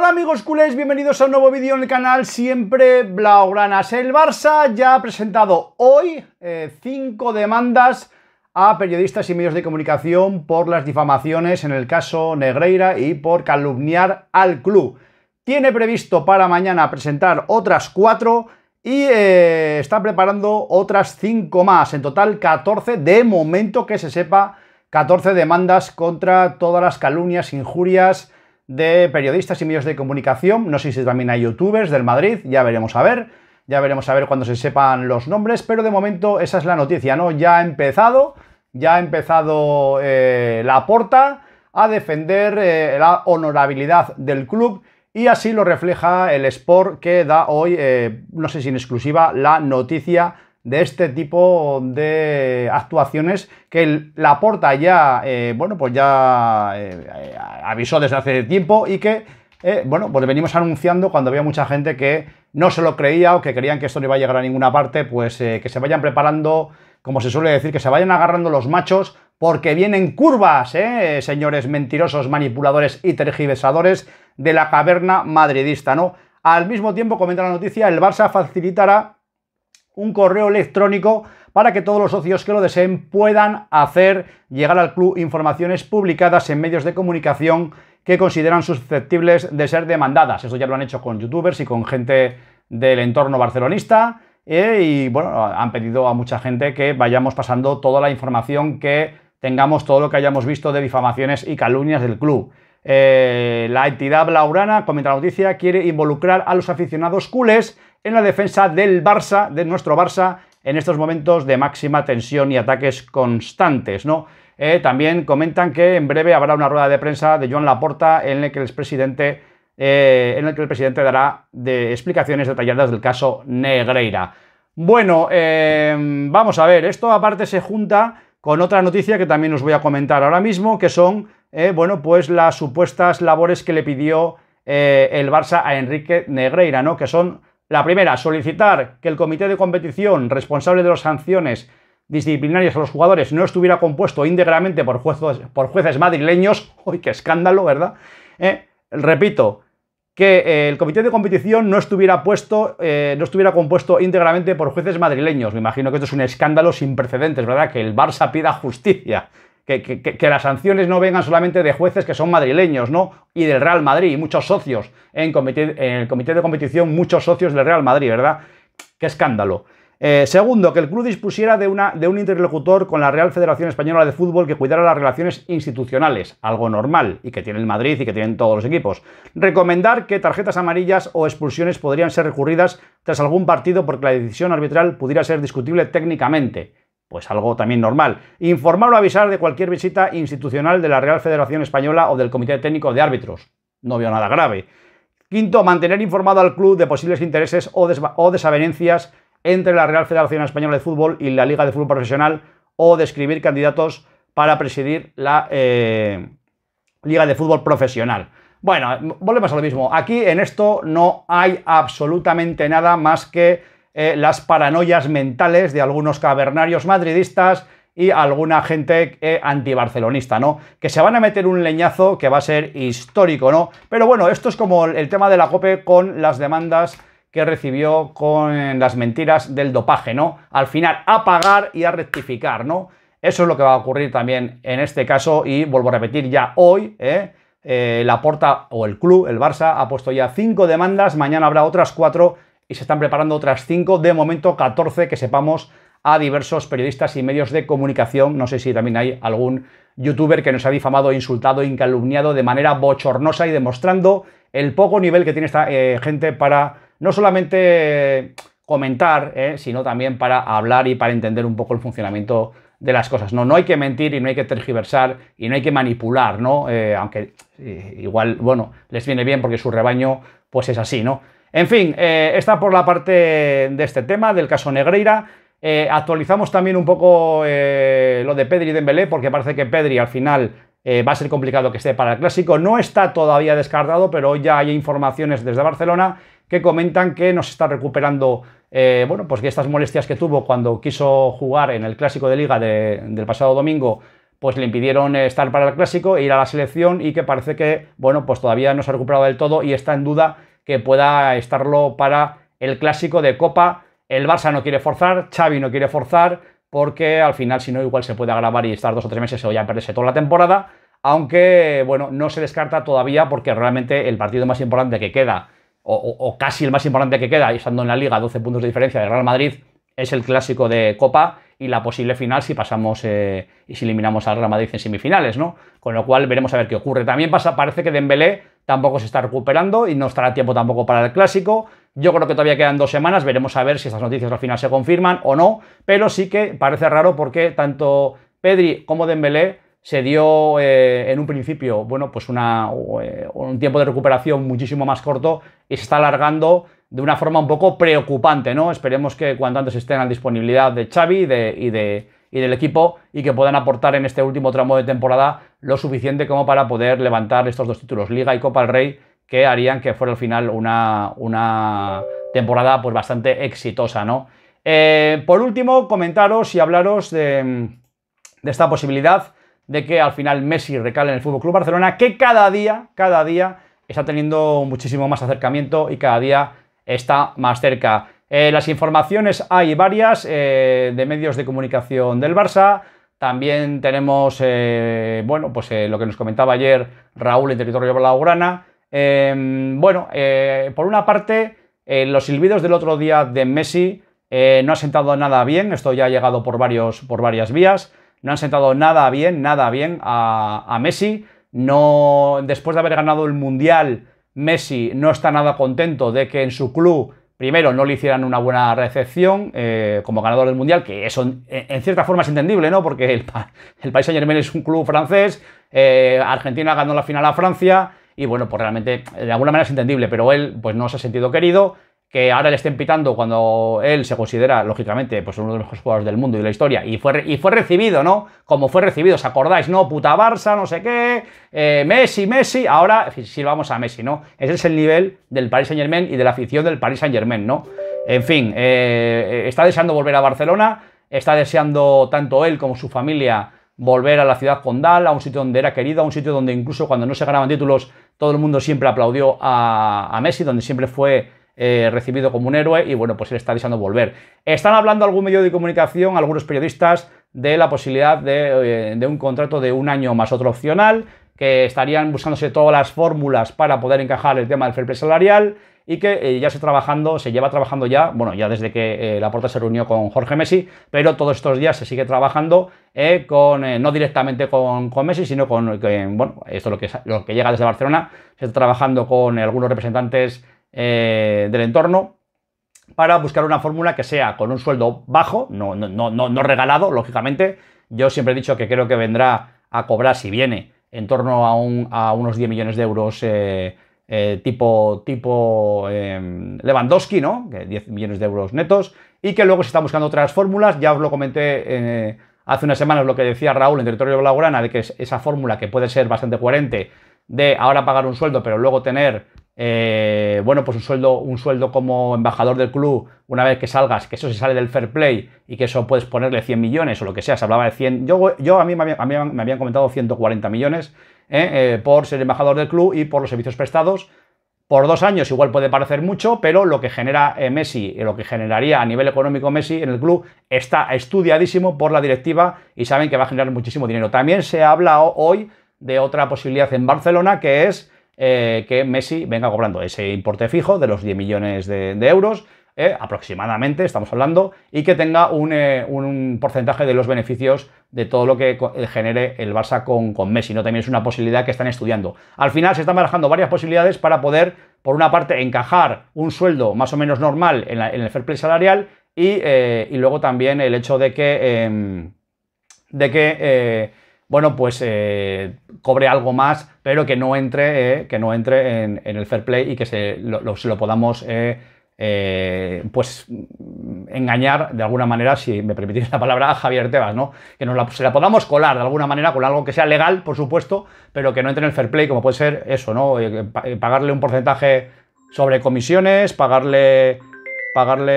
Hola amigos culés, bienvenidos a un nuevo vídeo en el canal Siempre Blaugranas. El Barça ya ha presentado hoy 5 eh, demandas a periodistas y medios de comunicación por las difamaciones en el caso Negreira y por calumniar al club. Tiene previsto para mañana presentar otras 4 y eh, está preparando otras 5 más, en total 14 de momento que se sepa, 14 demandas contra todas las calumnias, injurias, de periodistas y medios de comunicación. No sé si también hay youtubers del Madrid, ya veremos a ver. Ya veremos a ver cuando se sepan los nombres, pero de momento esa es la noticia, ¿no? Ya ha empezado, ya ha empezado eh, la porta a defender eh, la honorabilidad del club y así lo refleja el Sport que da hoy, eh, no sé si en exclusiva, la noticia de este tipo de actuaciones que la porta ya, eh, bueno, pues ya eh, eh, avisó desde hace tiempo y que, bueno, pues venimos anunciando cuando había mucha gente que no se lo creía o que creían que esto no iba a llegar a ninguna parte, pues que se vayan preparando, como se suele decir, que se vayan agarrando los machos porque vienen curvas, señores mentirosos, manipuladores y tergiversadores de la caverna madridista, ¿no? Al mismo tiempo, comenta la noticia, el Barça facilitará un correo electrónico para que todos los socios que lo deseen puedan hacer llegar al club informaciones publicadas en medios de comunicación que consideran susceptibles de ser demandadas. eso ya lo han hecho con youtubers y con gente del entorno barcelonista. Eh, y bueno, han pedido a mucha gente que vayamos pasando toda la información que tengamos, todo lo que hayamos visto de difamaciones y calumnias del club. Eh, la entidad blaugrana, comenta la noticia, quiere involucrar a los aficionados culés en la defensa del Barça, de nuestro Barça, en estos momentos de máxima tensión y ataques constantes, ¿no? Eh, también comentan que en breve habrá una rueda de prensa de Joan Laporta en la que el presidente, eh, en el que el presidente dará de explicaciones detalladas del caso Negreira. Bueno, vamos a ver, esto aparte se junta con otra noticia que también os voy a comentar ahora mismo, que son eh, bueno, pues las supuestas labores que le pidió eh, el Barça a Enrique Negreira, ¿no? Que son la primera, solicitar que el comité de competición responsable de las sanciones disciplinarias a los jugadores no estuviera compuesto íntegramente por jueces, por jueces madrileños. ¡Uy, qué escándalo, verdad! Eh, repito, que el comité de competición no estuviera, puesto, no estuviera compuesto íntegramente por jueces madrileños. Me imagino que esto es un escándalo sin precedentes, ¿verdad? Que el Barça pida justicia que, las sanciones no vengan solamente de jueces que son madrileños, ¿no? Y del Real Madrid, y muchos socios en, el comité de competición, muchos socios del Real Madrid, ¿verdad? Qué escándalo. Eh, segundo, que el club dispusiera de, una, de un interlocutor con la Real Federación Española de Fútbol que cuidara las relaciones institucionales, algo normal, y que tiene el Madrid y que tienen todos los equipos. Recomendar que tarjetas amarillas o expulsiones podrían ser recurridas tras algún partido porque la decisión arbitral pudiera ser discutible técnicamente pues algo también normal. Informar o avisar de cualquier visita institucional de la Real Federación Española o del Comité Técnico de Árbitros. No veo nada grave. Quinto, mantener informado al club de posibles intereses o, o desavenencias entre la Real Federación Española de Fútbol y la Liga de Fútbol Profesional o describir candidatos para presidir la eh, Liga de Fútbol Profesional. Bueno, volvemos a lo mismo. Aquí en esto no hay absolutamente nada más que eh, las paranoias mentales de algunos cavernarios madridistas y alguna gente eh, antibarcelonista, ¿no? Que se van a meter un leñazo que va a ser histórico, ¿no? Pero bueno, esto es como el tema de la COPE con las demandas que recibió con las mentiras del dopaje, ¿no? Al final, a pagar y a rectificar, ¿no? Eso es lo que va a ocurrir también en este caso y vuelvo a repetir ya hoy, eh, eh la Porta o el club, el Barça, ha puesto ya cinco demandas, mañana habrá otras cuatro y se están preparando otras 5, de momento 14 que sepamos a diversos periodistas y medios de comunicación. No sé si también hay algún youtuber que nos ha difamado, insultado, incalumniado de manera bochornosa y demostrando el poco nivel que tiene esta eh, gente para no solamente comentar, eh, sino también para hablar y para entender un poco el funcionamiento de las cosas. No, no hay que mentir y no hay que tergiversar y no hay que manipular, ¿no? Eh, aunque igual, bueno, les viene bien porque su rebaño pues es así, ¿no? En fin, eh, está por la parte de este tema, del caso Negreira. Eh, actualizamos también un poco eh, lo de Pedri y Dembélé, porque parece que Pedri al final va a ser complicado que esté para el Clásico. No está todavía descartado, pero ya hay informaciones desde Barcelona que comentan que no se está recuperando, bueno, pues que estas molestias que tuvo cuando quiso jugar en el Clásico de Liga del pasado domingo, pues le impidieron estar para el Clásico, e ir a la selección y que parece que, bueno, pues todavía no se ha recuperado del todo y está en duda que pueda estarlo para el clásico de Copa. El Barça no quiere forzar, Xavi no quiere forzar, porque al final, si no, igual se puede agravar y estar dos o tres meses o ya perderse toda la temporada. Aunque, bueno, no se descarta todavía porque realmente el partido más importante que queda, o, casi el más importante que queda, estando en la liga 12 puntos de diferencia del Real Madrid, es el clásico de Copa y la posible final si pasamos eh, y si eliminamos al Real Madrid en semifinales, ¿no? Con lo cual veremos a ver qué ocurre. También pasa, parece que Dembélé tampoco se está recuperando y no estará tiempo tampoco para el clásico. Yo creo que todavía quedan dos semanas, veremos a ver si estas noticias al final se confirman o no, pero sí que parece raro porque tanto Pedri como Dembélé se dio eh, en un principio, bueno, pues una, eh, un tiempo de recuperación muchísimo más corto y se está alargando de una forma un poco preocupante, ¿no? Esperemos que cuanto antes estén a disponibilidad de Xavi de, y del equipo y que puedan aportar en este último tramo de temporada lo suficiente como para poder levantar estos dos títulos, Liga y Copa del Rey, que harían que fuera al final una, una temporada pues, bastante exitosa, ¿no? Eh, por último, comentaros y hablaros de, esta posibilidad de que al final Messi recale en el FC Club Barcelona, que cada día, cada día está teniendo muchísimo más acercamiento y cada día está más cerca. Eh, las informaciones hay varias eh, de medios de comunicación del Barça, también tenemos, eh, bueno, pues eh, lo que nos comentaba ayer Raúl en territorio blaugrana. Em, eh, bueno, por una parte, eh, los silbidos del otro día de Messi no han sentado nada bien. Esto ya ha llegado por, varios, por varias vías. No han sentado nada bien, nada bien a, a Messi. No, después de haber ganado el Mundial, Messi no está nada contento de que en su club primero, no le hicieran una buena recepción eh, como ganador del Mundial, que eso en, cierta forma es entendible, ¿no? Porque el, País Paris Saint-Germain es un club francés, eh, Argentina ganó la final a Francia, y bueno, pues realmente de alguna manera es entendible, pero él pues no se ha sentido querido, que ahora le estén pitando cuando él se considera, lógicamente, pues uno de los mejores jugadores del mundo y de la historia, y fue, y fue recibido, ¿no? Como fue recibido, ¿os acordáis? No, puta Barça, no sé qué, eh, Messi, Messi, ahora si vamos a Messi, ¿no? Ese es el nivel del Paris Saint-Germain y de la afición del Paris Saint-Germain, ¿no? En fin, eh, eh, está deseando volver a Barcelona, está deseando tanto él como su familia volver a la ciudad condal, a un sitio donde era querido, a un sitio donde incluso cuando no se ganaban títulos todo el mundo siempre aplaudió a Messi, donde siempre fue eh, recibido como un héroe y bueno, pues él está deseando volver. Están hablando algún medio de comunicación, algunos periodistas, de la posibilidad eh, de, un contrato de un año más otro opcional, que estarían buscándose todas las fórmulas para poder encajar el tema del fair play salarial y que eh, ya se está trabajando, se lleva trabajando ya, bueno, ya desde que la Laporta se reunió con Jorge Messi, pero todos estos días se sigue trabajando con, no directamente con, Messi, sino con, bueno, esto es lo que, lo que llega desde Barcelona, se está trabajando con algunos representantes eh, del entorno para buscar una fórmula que sea con un sueldo bajo, no, no, regalado, lógicamente. Yo siempre he dicho que creo que vendrá a cobrar, si viene, en torno a, unos 10 millones de euros eh, eh, tipo, tipo em, Lewandowski, ¿no? 10 millones de euros netos, y que luego se están buscando otras fórmulas. Ya os lo comenté hace unas semanas lo que decía Raúl en territorio de Blaugrana, de que esa fórmula que puede ser bastante coherente de ahora pagar un sueldo, pero luego tener eh, bueno, pues un sueldo, un sueldo como embajador del club, una vez que salgas, que eso se sale del fair play y que eso puedes ponerle 100 millones o lo que sea, se hablaba de 100, yo, a, mí me habían, comentado 140 millones eh, eh, por ser embajador del club y por los servicios prestados. Por dos años igual puede parecer mucho, pero lo que genera Messi, y lo que generaría a nivel económico Messi en el club, está estudiadísimo por la directiva y saben que va a generar muchísimo dinero. También se ha hablado hoy de otra posibilidad en Barcelona, que es eh, que Messi venga cobrando ese importe fijo de los 10 millones de, euros. Eh, aproximadamente, estamos hablando, y que tenga eh, un, porcentaje de los beneficios de todo lo que genere el Barça con, Messi. ¿no? También es una posibilidad que están estudiando. Al final se están barajando varias posibilidades para poder, por una parte, encajar un sueldo más o menos normal en, el fair play salarial y, y, luego también el hecho de que... Em, de que bueno, pues eh, cobre algo más, pero que no entre, eh, que no entre en, el fair play y que se lo, podamos eh, pues engañar de alguna manera, si me permitís la palabra, a Javier Tebas, ¿no? Que nos la, se la podamos colar de alguna manera con algo que sea legal, por supuesto, pero que no entre en el fair play, como puede ser eso, ¿no? Pagarle un porcentaje sobre comisiones, pagarle pagarle,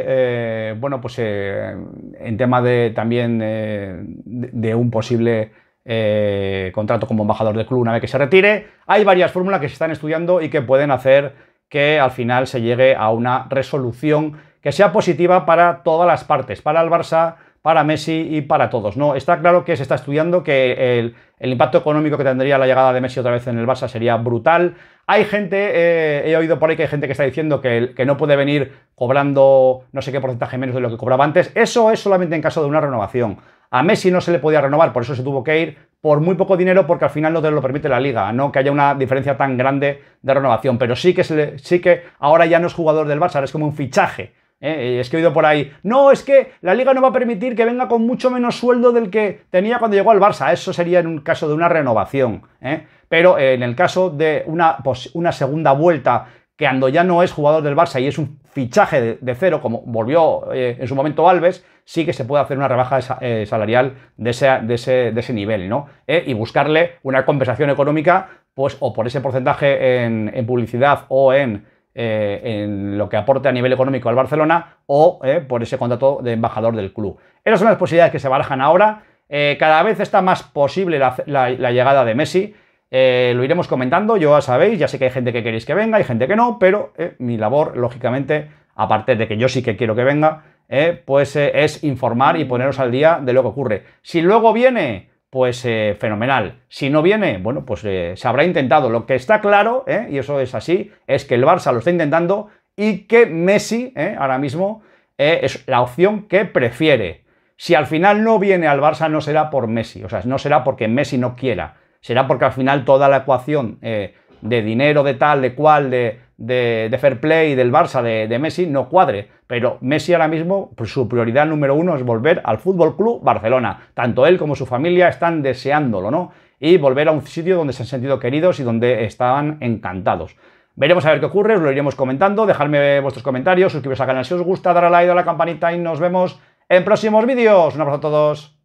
eh, bueno, pues eh, en tema de también eh, de, de un posible contrato como embajador del club una vez que se retire. Hay varias fórmulas que se están estudiando y que pueden hacer que al final se llegue a una resolución que sea positiva para todas las partes, para el Barça, para Messi y para todos. No, está claro que se está estudiando que el, impacto económico que tendría la llegada de Messi otra vez en el Barça sería brutal. Hay gente, eh, he oído por ahí que hay gente que está diciendo que, que no puede venir cobrando no sé qué porcentaje menos de lo que cobraba antes. Eso es solamente en caso de una renovación. A Messi no se le podía renovar, por eso se tuvo que ir por muy poco dinero, porque al final no te lo permite la liga, no que haya una diferencia tan grande de renovación. Pero sí que, sí que ahora ya no es jugador del Barça, ahora es como un fichaje ¿Eh? es que he oído por ahí, no, es que la liga no va a permitir que venga con mucho menos sueldo del que tenía cuando llegó al Barça. Eso sería en un caso de una renovación. ¿eh? Pero eh, en el caso de una, segunda vuelta, que cuando ya no es jugador del Barça y es un fichaje de, cero, como volvió en su momento Alves, sí que se puede hacer una rebaja salarial de ese, nivel, ¿no? y buscarle una compensación económica, pues o por ese porcentaje en publicidad o en eh, en lo que aporte a nivel económico al Barcelona o eh, por ese contrato de embajador del club. Esas son las posibilidades que se barajan ahora. Eh, cada vez está más posible la, llegada de Messi. lo iremos comentando, yo ya sabéis, ya sé que hay gente que queréis que venga, hay gente que no, pero mi labor, lógicamente, aparte de que yo sí que quiero que venga, pues es informar y poneros al día de lo que ocurre. Si luego viene pues eh, fenomenal. Si no viene, bueno, pues eh, se habrá intentado. Lo que está claro, eh, y eso es así, es que el Barça lo está intentando y que Messi ahora mismo es la opción que prefiere. Si al final no viene al Barça no será por Messi, o sea, no será porque Messi no quiera, será porque al final toda la ecuación de dinero, de tal, de cual, de, de, fair play y del Barça, de, Messi, no cuadre. Pero Messi ahora mismo, pues, su prioridad número uno es volver al Fútbol Club Barcelona. Tanto él como su familia están deseándolo, ¿no? Y volver a un sitio donde se han sentido queridos y donde estaban encantados. Veremos a ver qué ocurre, os lo iremos comentando. Dejadme vuestros comentarios, suscribiros al canal si os gusta, dar al like, a la campanita y nos vemos en próximos vídeos. Un abrazo a todos.